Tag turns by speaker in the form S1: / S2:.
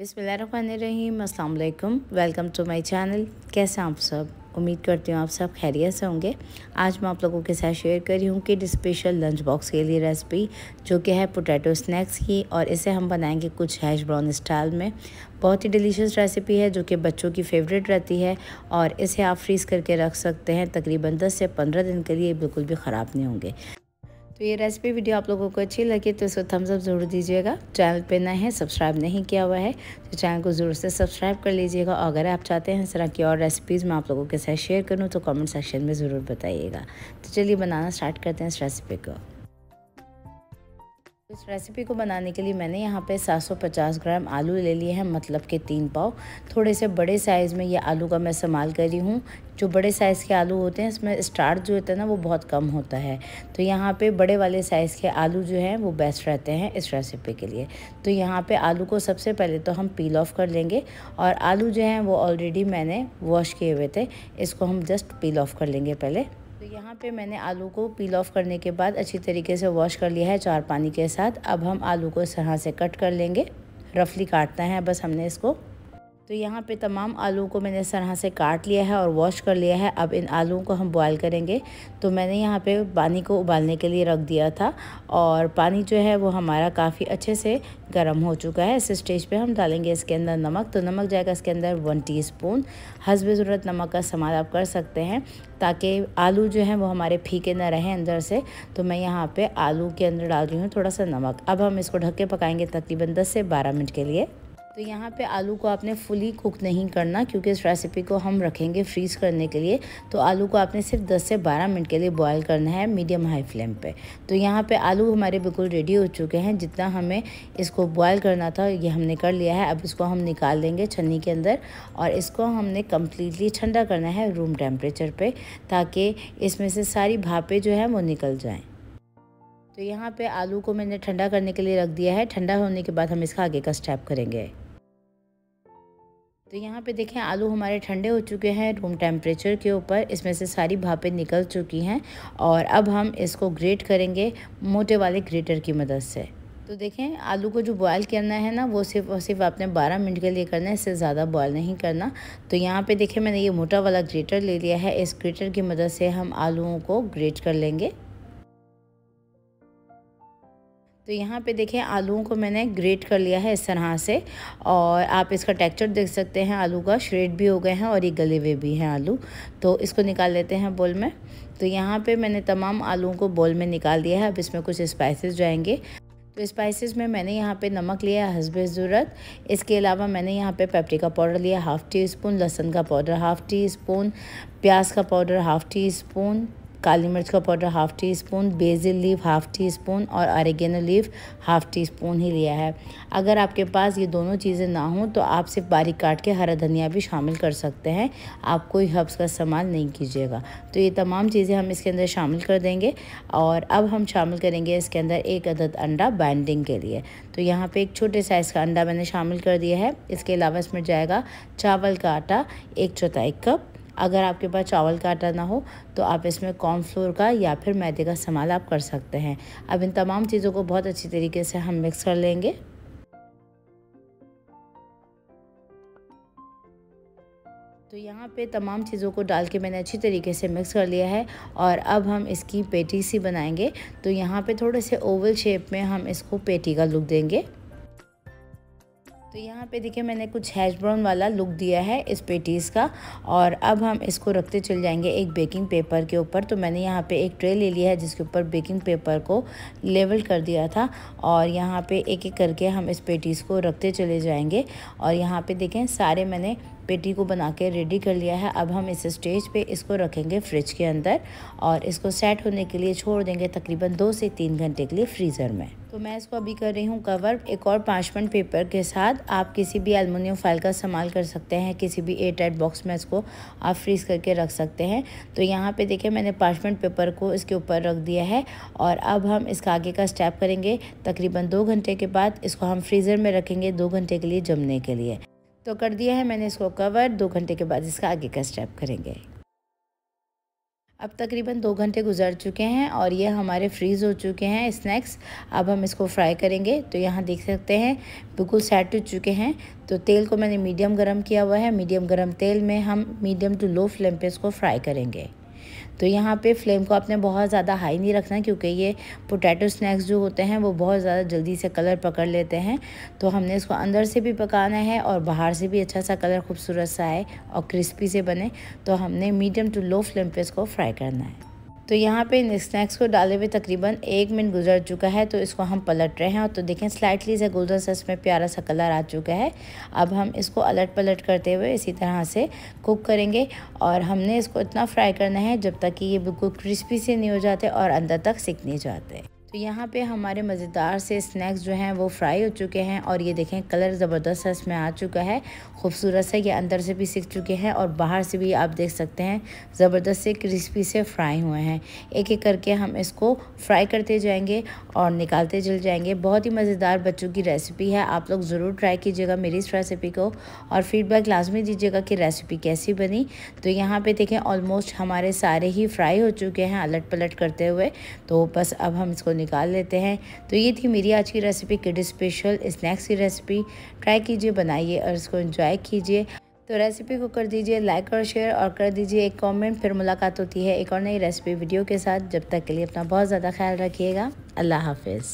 S1: बिसमीम अल्लाम welcome to my channel कैसे आप सब उम्मीद करती हूँ आप सब खैरियत से होंगे आज मैं आप लोगों के साथ शेयर कर रही हूँ कि स्पेशल लंच बॉक्स के लिए रेसिपी जो कि है पोटैटो स्नैक्स की और इसे हम बनाएंगे कुछ हैश ब्राउन स्टाइल में बहुत ही डिलीशियस रेसिपी है जो कि बच्चों की फेवरेट रहती है और इसे आप फ्रीज़ करके रख सकते हैं तकरीबन दस से पंद्रह दिन के लिए बिल्कुल भी ख़राब नहीं होंगे तो ये रेसिपी वीडियो आप लोगों को अच्छी लगी तो इसको थम्स अप ज़रूर दीजिएगा चैनल पे नए हैं सब्सक्राइब नहीं किया हुआ है तो चैनल को ज़रूर से सब्सक्राइब कर लीजिएगा और अगर आप चाहते हैं इस तरह की और रेसिपीज़ मैं आप लोगों के साथ शेयर करूँ तो कमेंट सेक्शन में ज़रूर बताइएगा तो चलिए बनाना स्टार्ट करते हैं इस रेसिपी को इस रेसिपी को बनाने के लिए मैंने यहाँ पे 750 ग्राम आलू ले लिए हैं मतलब के तीन पाव थोड़े से बड़े साइज़ में ये आलू का मैं इस्तेमाल कर रही हूँ जो बड़े साइज़ के आलू होते हैं इसमें स्टार्ट जो होता है ना वो बहुत कम होता है तो यहाँ पे बड़े वाले साइज़ के आलू जो हैं वो बेस्ट रहते हैं इस रेसिपी के लिए तो यहाँ पर आलू को सबसे पहले तो हम पील ऑफ कर लेंगे और आलू जो हैं वो ऑलरेडी मैंने वॉश किए हुए थे इसको हम जस्ट पील ऑफ कर लेंगे पहले तो यहाँ पे मैंने आलू को पील ऑफ करने के बाद अच्छी तरीके से वॉश कर लिया है चार पानी के साथ अब हम आलू को इस तरह से कट कर लेंगे रफली काटना है बस हमने इसको तो यहाँ पे तमाम आलूओं को मैंने इस तरह से काट लिया है और वॉश कर लिया है अब इन आलूओं को हम बॉयल करेंगे तो मैंने यहाँ पे पानी को उबालने के लिए रख दिया था और पानी जो है वो हमारा काफ़ी अच्छे से गर्म हो चुका है इस स्टेज पे हम डालेंगे इसके अंदर नमक तो नमक जाएगा इसके अंदर वन टी स्पून हसब ज़रूरत नमक का इस्तेमाल आप कर सकते हैं ताकि आलू जो है वो हमारे फीके ना रहें अंदर से तो मैं यहाँ पर आलू के अंदर डाल रही हूँ थोड़ा सा नमक अब हम इसको ढक के पकाएँगे तकरीबन दस से बारह मिनट के लिए तो यहाँ पे आलू को आपने फुली कुक नहीं करना क्योंकि इस रेसिपी को हम रखेंगे फ्रीज़ करने के लिए तो आलू को आपने सिर्फ 10 से 12 मिनट के लिए बॉयल करना है मीडियम हाई फ्लेम पे तो यहाँ पे आलू हमारे बिल्कुल रेडी हो चुके हैं जितना हमें इसको बॉयल करना था ये हमने कर लिया है अब इसको हम निकाल देंगे छन्नी के अंदर और इसको हमने कम्प्लीटली ठंडा करना है रूम टेम्परेचर पर ताकि इसमें से सारी भापे जो हैं वो निकल जाएँ तो यहाँ पे आलू को मैंने ठंडा करने के लिए रख दिया है ठंडा होने के बाद हम इसका आगे का स्टेप करेंगे तो यहाँ पे देखें आलू हमारे ठंडे हो चुके हैं रूम टेम्परेचर के ऊपर इसमें से सारी भापें निकल चुकी हैं और अब हम इसको ग्रेट करेंगे मोटे वाले ग्रेटर की मदद से तो देखें आलू को जो बॉयल करना है ना वो सिर्फ और सिर्फ आपने 12 मिनट के लिए करना है इससे ज़्यादा बॉयल नहीं करना तो यहाँ पे देखें मैंने ये मोटा वाला ग्रेटर ले लिया है इस ग्रेटर की मदद से हम आलूओं को ग्रेट कर लेंगे तो यहाँ पे देखें आलूओं को मैंने ग्रेट कर लिया है इस तरह से और आप इसका टेक्सचर देख सकते हैं आलू का श्रेड भी हो गए हैं और ये गले हुए भी हैं आलू तो इसको निकाल लेते हैं बोल में तो यहाँ पे मैंने तमाम आलूओं को बोल में निकाल दिया है अब इसमें कुछ स्पाइसेस जाएंगे तो स्पाइसेस में मैंने यहाँ पे नमक लिया है हसब ज़रूरत इसके अलावा मैंने यहाँ पे का पाउडर लिया हाफ़ टी स्पून लहसुन का पाउडर हाफ़ टी स्पून प्याज का पाउडर हाफ़ टी स्पून काली मिर्च का powder half teaspoon basil leaf half teaspoon और oregano leaf half teaspoon ही लिया है अगर आपके पास ये दोनों चीज़ें ना हों तो आप सिर्फ बारीक काट के हरा धनिया भी शामिल कर सकते हैं आप कोई हब्स का इस्तेमाल नहीं कीजिएगा तो ये तमाम चीज़ें हम इसके अंदर शामिल कर देंगे और अब हम शामिल करेंगे इसके अंदर एक अदद अंडा बाइंडिंग के लिए तो यहाँ पर एक छोटे साइज़ का अंडा मैंने शामिल कर दिया है इसके अलावा इसमें जाएगा चावल का आटा एक चौथाई कप अगर आपके पास चावल का आटा ना हो तो आप इसमें कॉर्नफ्लोर का या फिर मैदे का इस्तेमाल आप कर सकते हैं अब इन तमाम चीज़ों को बहुत अच्छी तरीके से हम मिक्स कर लेंगे तो यहाँ पे तमाम चीज़ों को डाल के मैंने अच्छी तरीके से मिक्स कर लिया है और अब हम इसकी पेटी सी बनाएंगे तो यहाँ पे थोड़े से ओवल शेप में हम इसको पेटी का लुक देंगे तो यहाँ पे देखिए मैंने कुछ हैश ब्राउन वाला लुक दिया है इस पेटीज़ का और अब हम इसको रखते चल जाएंगे एक बेकिंग पेपर के ऊपर तो मैंने यहाँ पे एक ट्रे ले लिया है जिसके ऊपर बेकिंग पेपर को लेवल कर दिया था और यहाँ पे एक एक करके हम इस पेटीज़ को रखते चले जाएंगे और यहाँ पे देखें सारे मैंने पेटी को बना के रेडी कर लिया है अब हम इस स्टेज पे इसको रखेंगे फ्रिज के अंदर और इसको सेट होने के लिए छोड़ देंगे तकरीबन दो से तीन घंटे के लिए फ्रीज़र में तो मैं इसको अभी कर रही हूँ कवर एक और पार्चमेंट पेपर के साथ आप किसी भी एलमिनियम फाइल का इस्तेमाल कर सकते हैं किसी भी एयर टाइट बॉक्स में इसको आप फ्रीज़ करके रख सकते हैं तो यहाँ पे देखिए मैंने पार्चमेंट पेपर को इसके ऊपर रख दिया है और अब हम इसका आगे का स्टेप करेंगे तकरीबन दो घंटे के बाद इसको हम फ्रीज़र में रखेंगे दो घंटे के लिए जमने के लिए तो कर दिया है मैंने इसको कवर दो घंटे के बाद इसका आगे का स्टेप करेंगे अब तकरीबन दो घंटे गुजर चुके हैं और ये हमारे फ्रीज़ हो चुके हैं स्नैक्स अब हम इसको फ्राई करेंगे तो यहाँ देख सकते हैं बिल्कुल सेट हो चुके हैं तो तेल को मैंने मीडियम गरम किया हुआ है मीडियम गरम तेल में हम मीडियम टू लो फ्लेम पे इसको फ्राई करेंगे तो यहाँ पे फ्लेम को आपने बहुत ज़्यादा हाई नहीं रखना क्योंकि ये पोटैटो स्नैक्स जो होते हैं वो बहुत ज़्यादा जल्दी से कलर पकड़ लेते हैं तो हमने इसको अंदर से भी पकाना है और बाहर से भी अच्छा सा कलर खूबसूरत सा आए और क्रिस्पी से बने तो हमने मीडियम टू लो फ्लेम पर इसको फ्राई करना है तो यहाँ पे इन स्नैक्स को डाले हुए तकरीबन एक मिनट गुजर चुका है तो इसको हम पलट रहे हैं और तो देखें स्लाइटली से गोल्डन सा इसमें प्यारा सा कलर आ चुका है अब हम इसको अलट पलट करते हुए इसी तरह से कुक करेंगे और हमने इसको इतना फ्राई करना है जब तक कि ये बिल्कुल क्रिस्पी से नहीं हो जाते और अंदर तक सिक नहीं जाते तो यहाँ पे हमारे मज़ेदार से स्नैक्स जो हैं वो फ्राई हो चुके हैं और ये देखें कलर ज़बरदस्त है इसमें आ चुका है खूबसूरत से ये अंदर से भी सीख चुके हैं और बाहर से भी आप देख सकते हैं ज़बरदस्त से क्रिस्पी से फ्राई हुए हैं एक एक करके हम इसको फ्राई करते जाएंगे और निकालते चल जाएंगे बहुत ही मज़ेदार बच्चों की रेसिपी है आप लोग ज़रूर ट्राई कीजिएगा मेरी इस रेसिपी को और फीडबैक लाजमी दीजिएगा कि रेसिपी कैसी बनी तो यहाँ पर देखें ऑलमोस्ट हमारे सारे ही फ्राई हो चुके हैं अलट पलट करते हुए तो बस अब हम इसको निकाल लेते हैं तो ये थी मेरी आज की रेसिपी किड स्पेशल स्नैक्स की रेसिपी ट्राई कीजिए बनाइए और इसको इन्जॉय कीजिए तो रेसिपी को कर दीजिए लाइक और शेयर और कर दीजिए एक कमेंट फिर मुलाकात होती है एक और नई रेसिपी वीडियो के साथ जब तक के लिए अपना बहुत ज़्यादा ख्याल रखिएगा अल्लाह हाफिज़